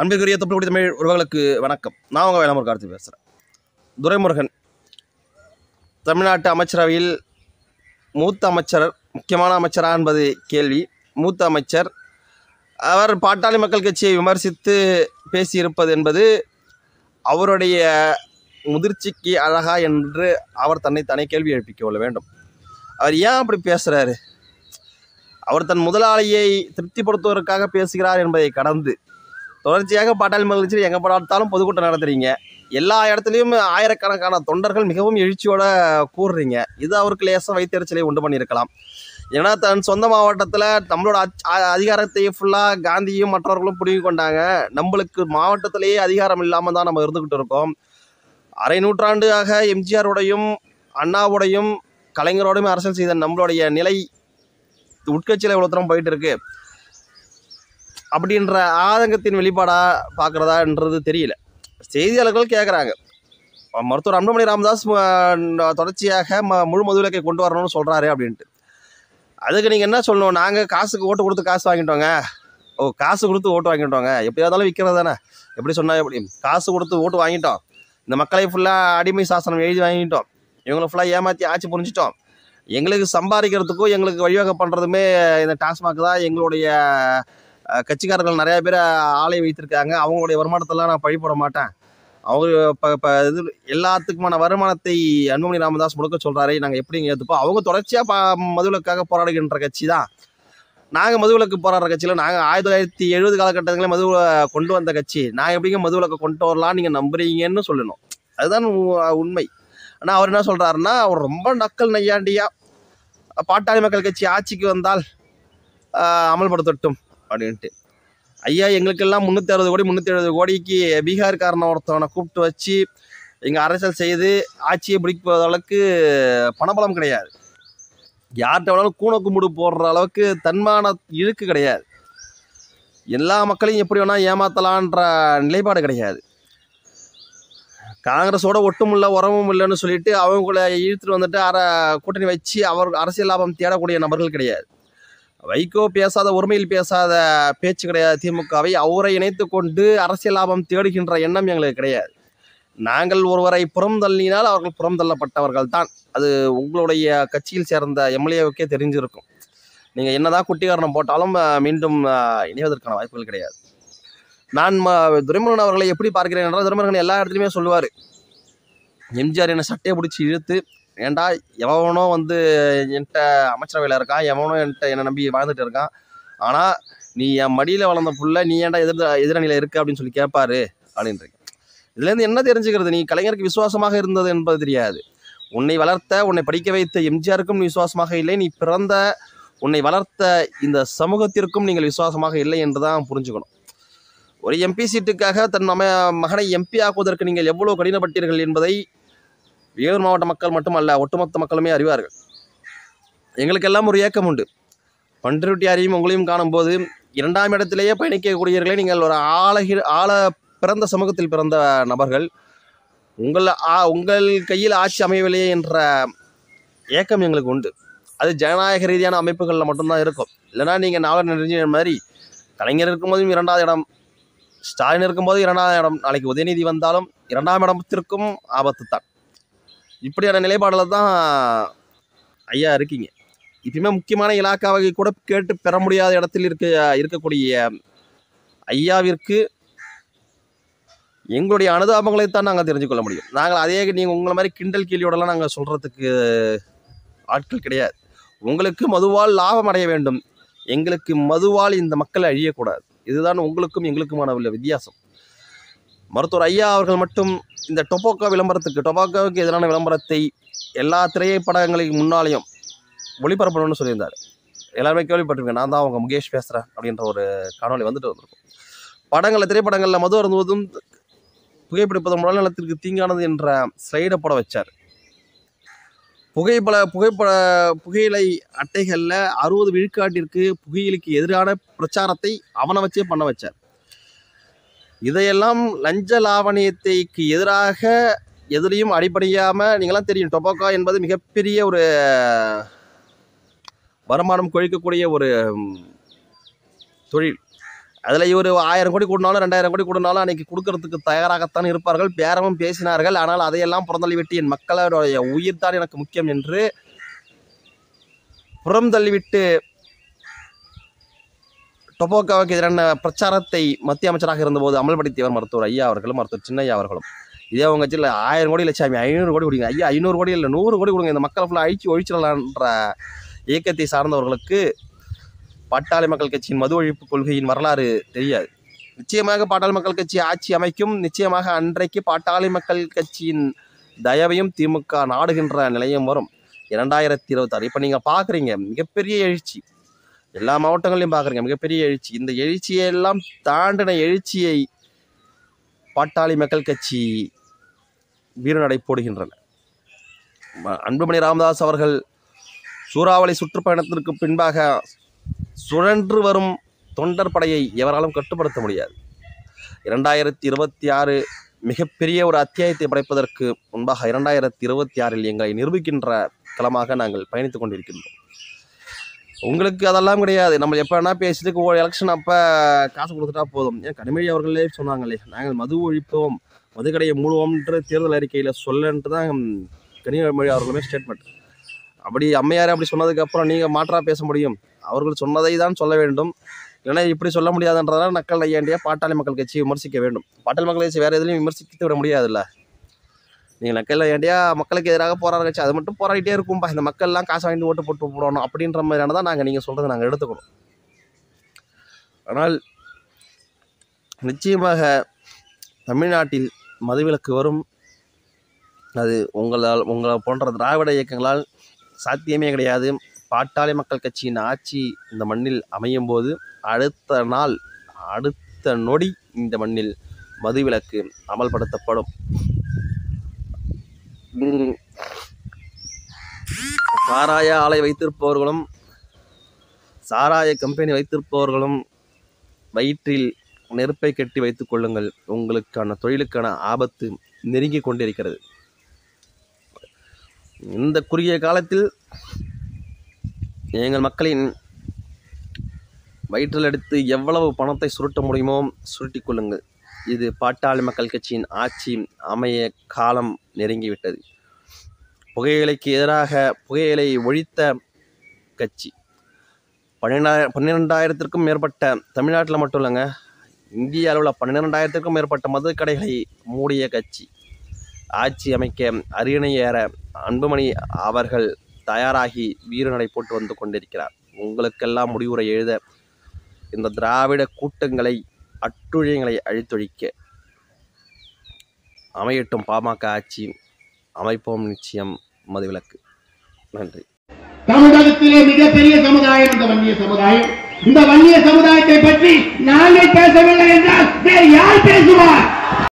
அன்பிற்குரிய தொப்புக்குடி தமிழ் உறவுகளுக்கு வணக்கம் நான் உங்கள் வேளாமர் கார்த்தி பேசுகிறேன் துரைமுருகன் தமிழ்நாட்டு அமைச்சரவையில் மூத்த அமைச்சர் முக்கியமான அமைச்சரா என்பது கேள்வி மூத்த அமைச்சர் அவர் பாட்டாளி மக்கள் கட்சியை விமர்சித்து பேசியிருப்பது என்பது அவருடைய முதிர்ச்சிக்கு அழகா என்று அவர் தன்னை தனி கேள்வி எழுப்பிக்கொள்ள கொள்ள வேண்டும் அவர் ஏன் அப்படி பேசுகிறாரு அவர் தன் முதலாளியை திருப்திப்படுத்துவதற்காக பேசுகிறார் என்பதை கடந்து தொடர்ச்சியாக பாட்டாளி கட்சியில் எங்கே பார்த்தாலும் பொதுக்கூட்டம் நடத்துறீங்க எல்லா இடத்துலையும் ஆயிரக்கணக்கான தொண்டர்கள் மிகவும் எழுச்சியோட கூறுறீங்க இது அவருக்கு லேசாக வைத்தறிச்சலை உண்டு பண்ணியிருக்கலாம் ஏன்னா தன் சொந்த மாவட்டத்தில் நம்மளோட அச் அதிகாரத்தை ஃபுல்லாக காந்தியும் மற்றவர்களும் புரிவு கொண்டாங்க நம்மளுக்கு மாவட்டத்திலேயே அதிகாரம் இல்லாமல் தான் நம்ம இருந்துக்கிட்டு இருக்கோம் அரை நூற்றாண்டாக எம்ஜிஆரோடையும் அண்ணாவோடையும் கலைஞரோடையும் அரசியல் செய்த நம்மளுடைய நிலை உட்கட்சியில் இவ்வளோ தூரம் போயிட்டு இருக்குது அப்படின்ற ஆதங்கத்தின் வெளிப்பாடாக பார்க்குறதான்றது தெரியல செய்தியாளர்கள் கேட்குறாங்க மருத்துவர் அன்புமணி ராமதாஸ் தொடர்ச்சியாக ம முழு மதுவிலக்கை கொண்டு வரணும்னு சொல்கிறாரு அப்படின்ட்டு அதுக்கு நீங்கள் என்ன சொல்லணும் நாங்கள் காசுக்கு ஓட்டு கொடுத்து காசு வாங்கிட்டோங்க ஓ காசு கொடுத்து ஓட்டு வாங்கிட்டோங்க எப்படி இருந்தாலும் விற்கிறது தானே எப்படி சொன்னால் எப்படி காசு கொடுத்து ஓட்டு வாங்கிட்டோம் இந்த மக்களை ஃபுல்லாக அடிமை சாசனம் எழுதி வாங்கிட்டோம் இவங்களை ஃபுல்லாக ஏமாற்றி ஆட்சி புரிஞ்சிட்டோம் எங்களுக்கு சம்பாதிக்கிறதுக்கும் எங்களுக்கு வழிவகை பண்ணுறதுமே இந்த டாஸ்மாக் தான் எங்களுடைய கட்சிக்காரர்கள் நிறையா பேர் ஆலை வைத்திருக்காங்க அவங்களுடைய வருமானத்தெல்லாம் நான் போட மாட்டேன் அவங்க இப்போ இப்போ இது எல்லாத்துக்குமான வருமானத்தை அன்புமணி ராமதாஸ் முழுக்க சொல்கிறாரு நாங்கள் எப்படிங்க ஏற்றுப்போம் அவங்க தொடர்ச்சியாக பா மதுவிலக்காக போராடுகின்ற கட்சி தான் நாங்கள் மதுவிலக்கு போராடுற கட்சியில் நாங்கள் ஆயிரத்தி தொள்ளாயிரத்தி எழுபது காலகட்டத்தில் மது கொண்டு வந்த கட்சி நாங்கள் எப்படிங்க மதுவிலக்கை கொண்டு வரலாம்னு நீங்கள் நம்புறீங்கன்னு சொல்லணும் அதுதான் உண்மை ஆனால் அவர் என்ன சொல்கிறாருன்னா அவர் ரொம்ப நக்கல் நையாண்டியாக பாட்டாளி மக்கள் கட்சி ஆட்சிக்கு வந்தால் அமல்படுத்தட்டும் அப்படின்ட்டு ஐயா எங்களுக்கெல்லாம் முந்நூற்றி அறுபது கோடி முந்நூற்றி எழுபது கோடிக்கு பீகார்காரனை ஒருத்தவனை கூப்பிட்டு வச்சு எங்கள் அரசியல் செய்து ஆட்சியை போகிற அளவுக்கு பணபலம் கிடையாது யார்கிட்ட வேணாலும் கூண கும்பிடு போடுற அளவுக்கு தன்மான இழுக்கு கிடையாது எல்லா மக்களையும் எப்படி வேணால் ஏமாத்தலான்ற நிலைப்பாடு கிடையாது காங்கிரஸோட ஒட்டுமில்ல உறவும் இல்லைன்னு சொல்லிட்டு அவங்கள இழுத்துட்டு வந்துட்டு அரை கூட்டணி வச்சு அவர் அரசியல் லாபம் தேடக்கூடிய நபர்கள் கிடையாது வைகோ பேசாத ஒருமையில் பேசாத பேச்சு கிடையாது திமுகவை அவரை இணைத்து கொண்டு அரசியல் லாபம் தேடுகின்ற எண்ணம் எங்களுக்கு கிடையாது நாங்கள் ஒருவரை புறம் தள்ளினால் அவர்கள் புறம் தள்ளப்பட்டவர்கள் தான் அது உங்களுடைய கட்சியில் சேர்ந்த எம்எல்ஏவுக்கே தெரிஞ்சிருக்கும் நீங்கள் என்னதான் குட்டிகாரணம் போட்டாலும் மீண்டும் இணைவதற்கான வாய்ப்புகள் கிடையாது நான் துரைமுருகன் அவர்களை எப்படி பார்க்கிறேன் என்றால் துரைமுருகன் எல்லா இடத்துலையுமே சொல்லுவார் எம்ஜிஆர் என்னை சட்டையை பிடிச்சி இழுத்து ஏன்டா எவனோ வந்து என்கிட்ட அமைச்சரவையில் இருக்கான் எவனோ என்கிட்ட என்னை நம்பி வாழ்ந்துட்டு இருக்கான் ஆனால் நீ என் மடியில் வளர்ந்த புள்ள நீ ஏன்டா எதிர எதிரணியில் இருக்க அப்படின்னு சொல்லி கேட்பாரு அப்படின்றீங்க இதுலேருந்து என்ன தெரிஞ்சுக்கிறது நீ கலைஞருக்கு விசுவாசமாக இருந்தது என்பது தெரியாது உன்னை வளர்த்த உன்னை படிக்க வைத்த எம்ஜிஆருக்கும் நீ விசுவாசமாக இல்லை நீ பிறந்த உன்னை வளர்த்த இந்த சமூகத்திற்கும் நீங்கள் விசுவாசமாக இல்லை என்று தான் புரிஞ்சுக்கணும் ஒரு எம்பி சீட்டுக்காக தன் நம்ம மகனை எம்பி ஆக்குவதற்கு நீங்கள் எவ்வளோ கடினப்பட்டீர்கள் என்பதை வேலூர் மாவட்ட மக்கள் மட்டுமல்ல ஒட்டுமொத்த மக்களுமே அறிவார்கள் எங்களுக்கெல்லாம் ஒரு ஏக்கம் உண்டு அறியும் உங்களையும் காணும்போது இரண்டாம் இடத்திலேயே பயணிக்கக்கூடியவர்களே நீங்கள் ஒரு ஆழகி ஆழ பிறந்த சமூகத்தில் பிறந்த நபர்கள் உங்கள் ஆ உங்கள் கையில் ஆட்சி அமையவில்லையே என்ற ஏக்கம் எங்களுக்கு உண்டு அது ஜனநாயக ரீதியான அமைப்புகளில் மட்டும்தான் இருக்கும் இல்லைனா நீங்கள் நாவலர் நெறிஞ்ச மாதிரி கலைஞர் இருக்கும்போதும் இரண்டாவது இடம் ஸ்டாலின் இருக்கும்போது இரண்டாவது இடம் நாளைக்கு உதயநிதி வந்தாலும் இரண்டாம் இடத்திற்கும் ஆபத்து தான் இப்படியான நிலைப்பாடில் தான் ஐயா இருக்கீங்க இப்பயுமே முக்கியமான இலாக்காவை கூட கேட்டு பெற முடியாத இடத்தில் இருக்க இருக்கக்கூடிய ஐயாவிற்கு எங்களுடைய அனுதாபங்களை தான் நாங்கள் தெரிஞ்சுக்கொள்ள முடியும் நாங்கள் அதே நீங்கள் உங்களை மாதிரி கிண்டல் கேள்வியோடலாம் நாங்கள் சொல்கிறதுக்கு ஆட்கள் கிடையாது உங்களுக்கு மதுவால் லாபம் அடைய வேண்டும் எங்களுக்கு மதுவால் இந்த மக்களை அழியக்கூடாது இதுதான் உங்களுக்கும் எங்களுக்குமான உள்ள வித்தியாசம் மருத்துவர் ஐயா அவர்கள் மட்டும் இந்த டொபோக்கோ விளம்பரத்துக்கு டொபாக்கோவுக்கு எதிரான விளம்பரத்தை எல்லா திரைப்படங்களுக்கு முன்னாலேயும் ஒளிபரப்பணும்னு சொல்லியிருந்தார் எல்லாருமே கேள்விப்பட்டிருக்கேன் நான் தான் அவங்க முகேஷ் பேசுகிறேன் அப்படின்ற ஒரு காணொலி வந்துட்டு வந்திருக்கும் படங்களில் திரைப்படங்களில் மது அருந்துவதும் புகைப்பிடிப்பதும் உடல்நலத்திற்கு தீங்கானது என்ற ஸ்லைடை போட வச்சார் புகைப்பட புகைப்பட புகையிலை அட்டைகளில் அறுபது விழுக்காட்டிற்கு புகையிலுக்கு எதிரான பிரச்சாரத்தை அவனை வச்சே பண்ண வச்சார் இதையெல்லாம் லஞ்ச லாவணியத்தைக்கு எதிராக எதுலேயும் அடிப்படையாமல் நீங்களாம் தெரியும் டொபாக்கோ என்பது மிகப்பெரிய ஒரு வருமானம் கொழிக்கக்கூடிய ஒரு தொழில் அதில் இவர் ஆயிரம் கோடி கூடினாலும் ரெண்டாயிரம் கோடி கூடினாலும் அன்றைக்கி கொடுக்கறதுக்கு தயாராகத்தான் இருப்பார்கள் பேரமும் பேசினார்கள் ஆனால் அதையெல்லாம் புறந்தள்ளிவிட்டு என் மக்களுடைய உயிர் தான் எனக்கு முக்கியம் என்று புறம் தள்ளிவிட்டு டொபோக்காவுக்கு எதிரான பிரச்சாரத்தை மத்திய அமைச்சராக இருந்தபோது அமல்படுத்தியவர் மருத்துவர் ஐயா அவர்களும் மருத்துவர் சின்னையா அவர்களும் இதே அவங்க கட்சியில் ஆயிரம் கோடி இல்லை சாமி ஐநூறு கோடி கொடுங்க ஐயா ஐநூறு கோடி இல்லை நூறு கோடி கொடுங்க இந்த மக்கள் ஃபுல்லாக அழிச்சு ஒழிச்சிடலான்ற இயக்கத்தை சார்ந்தவர்களுக்கு பாட்டாளி மக்கள் கட்சியின் மது ஒழிப்பு கொள்கையின் வரலாறு தெரியாது நிச்சயமாக பாட்டாளி மக்கள் கட்சி ஆட்சி அமைக்கும் நிச்சயமாக அன்றைக்கு பாட்டாளி மக்கள் கட்சியின் தயவையும் திமுக நாடுகின்ற நிலையம் வரும் இரண்டாயிரத்தி இருபத்தாறு இப்போ நீங்கள் பார்க்குறீங்க மிகப்பெரிய எழுச்சி எல்லா மாவட்டங்களையும் பார்க்குறீங்க மிகப்பெரிய எழுச்சி இந்த எழுச்சியை எல்லாம் தாண்டின எழுச்சியை பாட்டாளி மக்கள் கட்சி வீரநடை போடுகின்றன அன்புமணி ராமதாஸ் அவர்கள் சூறாவளி சுற்றுப்பயணத்திற்கு பின்பாக சுழன்று வரும் தொண்டர் படையை எவராலும் கட்டுப்படுத்த முடியாது இரண்டாயிரத்தி இருபத்தி ஆறு மிகப்பெரிய ஒரு அத்தியாயத்தை படைப்பதற்கு முன்பாக இரண்டாயிரத்தி இருபத்தி ஆறில் எங்களை நிரூபிக்கின்ற தளமாக நாங்கள் பயணித்து கொண்டிருக்கின்றோம் உங்களுக்கு அதெல்லாம் கிடையாது நம்ம எப்போ வேணால் பேசிட்டு ஒரு எலெக்ஷன் அப்போ காசு கொடுத்துட்டா போதும் ஏன் கனிமொழி அவர்களே சொன்னாங்களே நாங்கள் மது ஒழிப்போம் கடையை மூடுவோம்ன்ற தேர்தல் அறிக்கையில் சொல்லன்ட்டு தான் கனிமொழி அவர்களுமே ஸ்டேட்மெண்ட் அப்படி அம்மையார் அப்படி சொன்னதுக்கப்புறம் நீங்கள் மாற்றாக பேச முடியும் அவர்கள் சொன்னதை தான் சொல்ல வேண்டும் இல்லைன்னா இப்படி சொல்ல முடியாதுன்றதால நக்கல் ஐயாண்டியாக பாட்டாளி மக்கள் கட்சி விமர்சிக்க வேண்டும் பாட்டாளி மக்கள் கட்சி வேறு எதுலையும் விமர்சித்து விட முடியாதுல்ல நீங்கள் மக்கள் ஏண்டியா மக்களுக்கு எதிராக போராடுச்சு அது மட்டும் போராடிட்டே இருக்கும்பா இந்த மக்கள்லாம் காசு வாங்கி ஓட்டு போட்டு போடணும் அப்படின்ற மாதிரியான தான் நாங்கள் நீங்கள் சொல்கிறது நாங்கள் எடுத்துக்கணும் ஆனால் நிச்சயமாக தமிழ்நாட்டில் மதுவிலக்கு வரும் அது உங்களால் உங்களை போன்ற திராவிட இயக்கங்களால் சாத்தியமே கிடையாது பாட்டாளி மக்கள் கட்சியின் ஆட்சி இந்த மண்ணில் அமையும் போது அடுத்த நாள் அடுத்த நொடி இந்த மண்ணில் மதுவிலக்கு அமல்படுத்தப்படும் சாராய ஆலை வைத்திருப்பவர்களும் சாராய கம்பெனி வைத்திருப்பவர்களும் வயிற்றில் நெருப்பை கட்டி வைத்துக் கொள்ளுங்கள் உங்களுக்கான தொழிலுக்கான ஆபத்து நெருங்கி கொண்டிருக்கிறது இந்த குறுகிய காலத்தில் எங்கள் மக்களின் வயிற்றில் எடுத்து எவ்வளவு பணத்தை சுருட்ட முடியுமோ சுருட்டிக் கொள்ளுங்கள் இது பாட்டாளி மக்கள் கட்சியின் ஆட்சி அமைய காலம் நெருங்கிவிட்டது புகையிலைக்கு எதிராக புகையிலை ஒழித்த கட்சி பன்னிரெண்டாயிரம் பன்னிரெண்டாயிரத்திற்கும் மேற்பட்ட தமிழ்நாட்டில் மட்டும் இல்லைங்க இந்திய அளவில் பன்னிரெண்டாயிரத்திற்கும் மேற்பட்ட மது கடைகளை மூடிய கட்சி ஆட்சி அமைக்க அரியணை ஏற அன்புமணி அவர்கள் தயாராகி வீரநடை போட்டு வந்து கொண்டிருக்கிறார் உங்களுக்கெல்லாம் முடிவுரை எழுத இந்த திராவிட கூட்டங்களை அட்டுழியங்களை அழித்தொழிக்க அமையட்டும் பாமக ஆட்சி அமைப்போம் நிச்சயம் மதுவிலக்கு நன்றி தமிழகத்திலே மிகப்பெரிய சமுதாயம் இந்த வன்னிய சமுதாயம் இந்த வன்னிய சமுதாயத்தை பற்றி நாங்கள் பேசவில்லை என்றால் வேறு யார் பேசுவார்